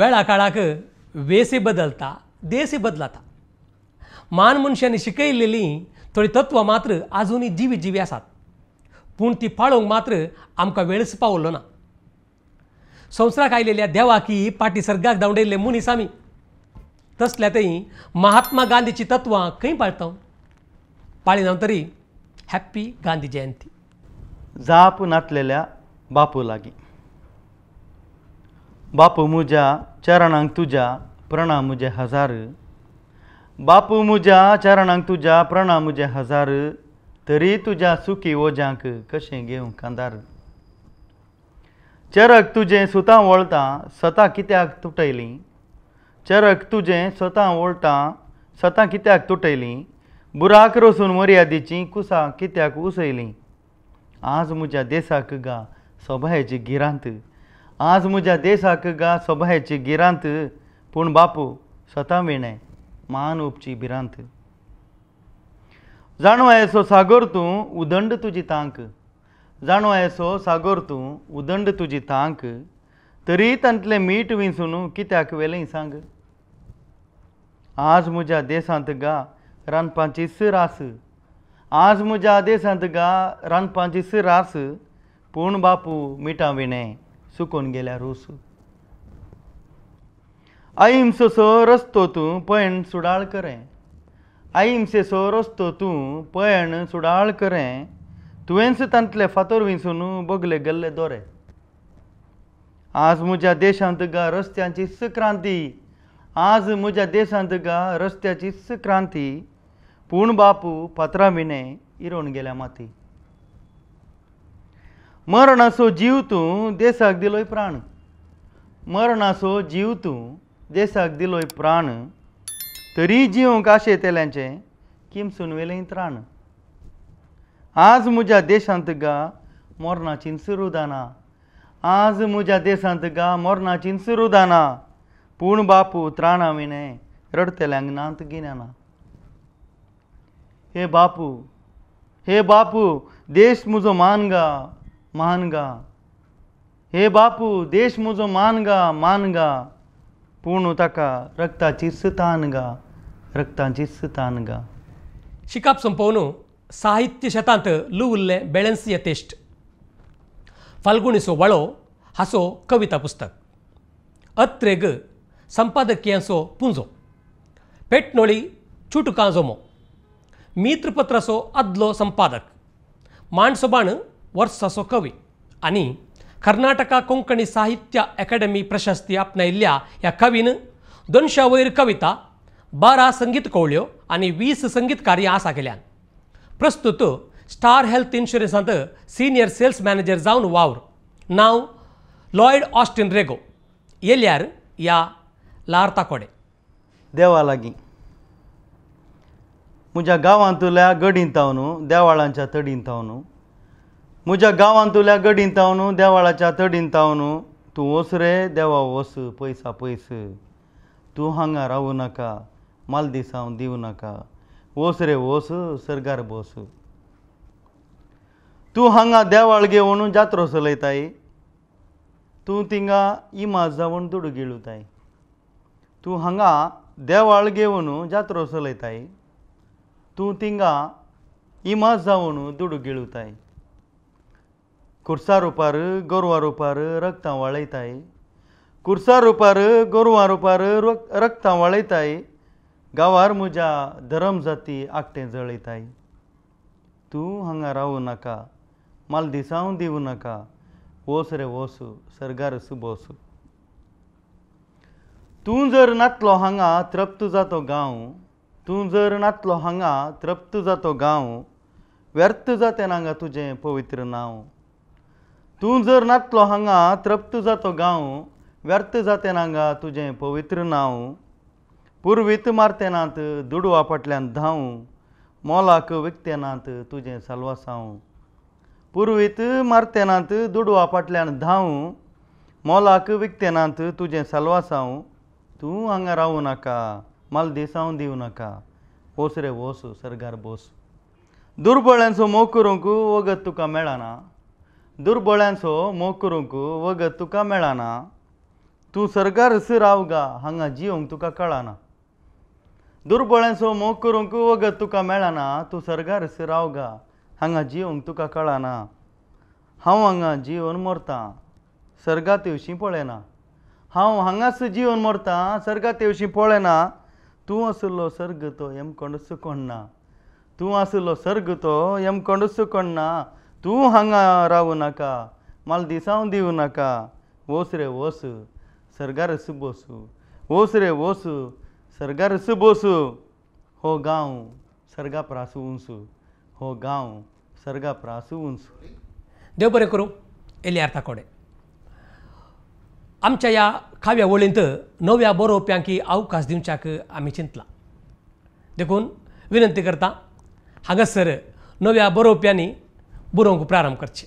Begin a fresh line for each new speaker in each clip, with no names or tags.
वेळा काळाक वेसी बदलता ದೇಸಿ बदलता मान मनशांनी शिकयलेली थोडी तत्वां मात्र अजूनही जिवी जिवी आसात पूण ती पाळोवंक मात्र आमकां वेळच पावलो ना संवसाराक आयलेल्या देवाकी पाटी सर्गाक दावडयल्ले मुनीस आमी तसल्या थंय महात्मा गांधीची तत्वां खंय पाळता जावं तरी
हॅप्पी गांधी जयंती जाप नातलेल्या बापू लागीं बापू मुजा चरणांक तुझ्या प्रणाम मुजे हजार बापू मुजा चरणांक तुझ्या प्रणाम मुजे हजार तरी तुझ्या सुखी ओजांक कशें घेवं कांदार चरक तुजें सुतां वळता सता कित्याक तुटयलीं चरक तुजें स्वता वळटा स्वता कित्याक तुटयलीं बुराक रोसून मर्यादेचीं कुसां कित्याक उसयलीं आज म्हज्या देसाक गा सोभायेची गिरांत आज म्हज्या देसाक गा सोबायची गिरांत पूण बापू स्वता विणें मान उपची भिरांत जाणवा येसो सागोर तूं उदंड तुजी तांक जाणवा सो सागोर तूं उदंड तुजी तांक तरी तांतलें मीठ विंसून कित्याक वेलें सांग आज म्हज्या देशांत गा रांदपाची रास आज म्हज्या देशांत गा रांदपाची रास पूण बापू मिठा विणें सुकून गेल्या रूस सो रस्तो तू पण सुडाळ करे सो रस्तो तू पयण सुडाळ करे तुवेंच तांतले फातोर विंसून बोगले गल्ले दोरे आज म्हज्या देशांत गा रस्त्याची क्रांती आज म्हज्या देशांत गा रस्त्याची क्रांती पूण बापू पात्रा विणे इरोन गेल्या माती मरण असो जीव तूं देसाक दिलोय प्राण मरणासो जीव तूं देसाक दिलोय प्राण तरी जिवंक आशेतेल्यांचे किमसून वेलें त्राण आज म्हज्या देशांत गा मोरणाचीन सुरुदाना आज म्हज्या देशांत गा मोरणाचीन सुरुदाना पूण बापू त्राणा विणे रडतल्यांक नांत गिन्याना हे बापू हे बापू देश म्हजो मान गा मानगा हे बापू देश मुजो मानगा मानगा पूण ताका रक्ताची तानगा रक्ताची तानगा
शिकाप संपवून साहित्य शेतांत लू उरले बॅलन्स यथेश्ट फाल्गुणी सोबाळो हासो कविता पुस्तक अत्रेग संपादकीयांचो पुंजो पेट पेटनोळी चुटुकां जोमो मित्रपत्राचो आदलो संपादक बाण ವರ್ಷ कवी आणि कर्नाटका कोंकणी साहित्य अकॅडमी प्रशस्ती आपणायिल्ल्या ह्या कवीन दोनशा वयर कविता बारा संगीत कोवळ्यो आणि वीस संगीतकारी आसा केल्या प्रस्तुत स्टार हेल्थ इन्शुरन्सांत सिनियर सेल्स मॅनेजर जाऊन वावर नांव लॉयड ऑस्टिन रेगो येल्यार या लार्ता कोडे
देवा लागी म्हज्या गांवांतल्या गडींत न्हू देवाळांच्या तडींत न्हू म्हज्या गावांतुल्या तुल्या गडीन देवाळाच्या तडीन तावनू तूं वस रे देवा वस पैसा पयस तू हांगा रावूं नाका मालदीस हांव दिवं नाका वस रे वस सरगार बस तू हांगा देवाळ घेवन जात्रो चलयताय तूं थिंगा इमास जावन दुडू गेळुताय तूं हांगा देवाळ घेवन जात्रो चलयताय तूं थिंगा इमास जावन दुडू गेळुताय ಕುರ್ಸಾರುಪಾರು रुपार गोरवा रुपार रक्तां वाळयताय गावार म्हज्या धरम जाती आकटें जळयताय तूं हांगा रावूं नाका मालदिसांव दिवूं नाका वोस रे वोस सरगार बोस तूं जर नातलो हांगा तृप्त जातो गांव तूं जर नातलो हांगा तृप्त जातो गांव व्यर्थ जाते नांगा तुजें पवित्र नांव तूं जर नातलो हांगा तृप्त जातो गांव व्यर्थ जाते नांगा तुजें पवित्र नांव पुर्वीत मारते नात दुडवा फाटल्यान धांव मोलाक विकते नात तुजें साल्वासांव पुर्वीत मारते नात दुडवा फाटल्यान धांव मोलाक विकते नात तुजें साल्वासांव तूं हांगा रावूं नाका मालदिसांव दिवं नाका ओस रे वोस सरगार बोस दुर्बळ्यांचो मोग करूंक वगत तुका मेळना ದುರ್ಬೊಳ್ಯಾನ್ಸೋ ಮೋಕುರುಂಕು ಒಗ ತುಕ ಮೇಳಾನ ತೂ ಸರ್ಕಾರ ಸಿರಾವ್ಗ ಹಂಗ ಜೀವ ತುಕ ಕಳಾನ ದುರ್ಬೊಳ್ಯಾನ್ಸೋ ಮೋಕುರುಂಕು ಒಗ ತುಕ ಮೇಳಾನ ತೂ ಸರ್ಕಾರ ಸಿರಾವ್ಗ ಹಂಗ ಜೀವ ತುಕ ಕಳಾನ ಹಾಂವ್ ಹಂಗ ಜೀವನ್ ಮೊರ್ತಾ ಸರ್ಗ ತಿವಶಿ ಪೊಳೆನಾ ಹಾಂವ್ ಹಂಗಸ್ ಜೀವನ್ ಮೊರ್ತಾ ಸರ್ಗ ತಿವಶಿ ಪೊಳೆನಾ ತೂ ಅಸಲ್ಲೋ ಸರ್ಗತೋ ಎಮ್ ಕೊಂಡಸ್ಸುಕೊಂಡ ತೂ ಅಸಲ್ಲೋ ಸರ್ಗತೋ ಎಮ್ ಕೊಂಡಸ್ಸುಕೊಂಡ तू हांगा रावूं नाका मला दिसावून देऊ नाका ओस रे ओस सरगार बोसू ओस रे ओस सरगार बोसू हो गाव सर्गा प्रासू उंसू हो गाव सर्गा प्रासू उंसू देव बरें करूं
एलियार कोडे आमच्या या काव्या वळेंत नव्या बरोवप्यांकी अवकाश दिवच्याक आम्ही चिंतला देखून विनंती करता हांगासर नव्या बरोवप्यांनी बरोवंक प्रारंभ करचे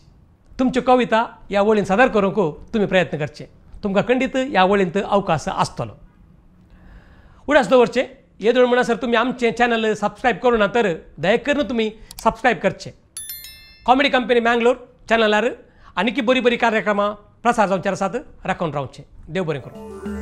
तुमच्यो कविता ह्या वळीन सादर करूंक तुमी प्रयत्न करचे तुमकां खंडीत ह्या वळींत अवकाश आसतलो उडास दवरचे येदोळ म्हणसर तुम्ही आमचे चॅनल सबस्क्रायब करू ना तर दयकरून तुम्ही सबस्क्राईब करचे कॉमेडी कंपनी मँगलोर चॅनलार आणखी बरी बरी कार्यक्रमां प्रसार जावचे आसात राखून रावचे देव बरें करूं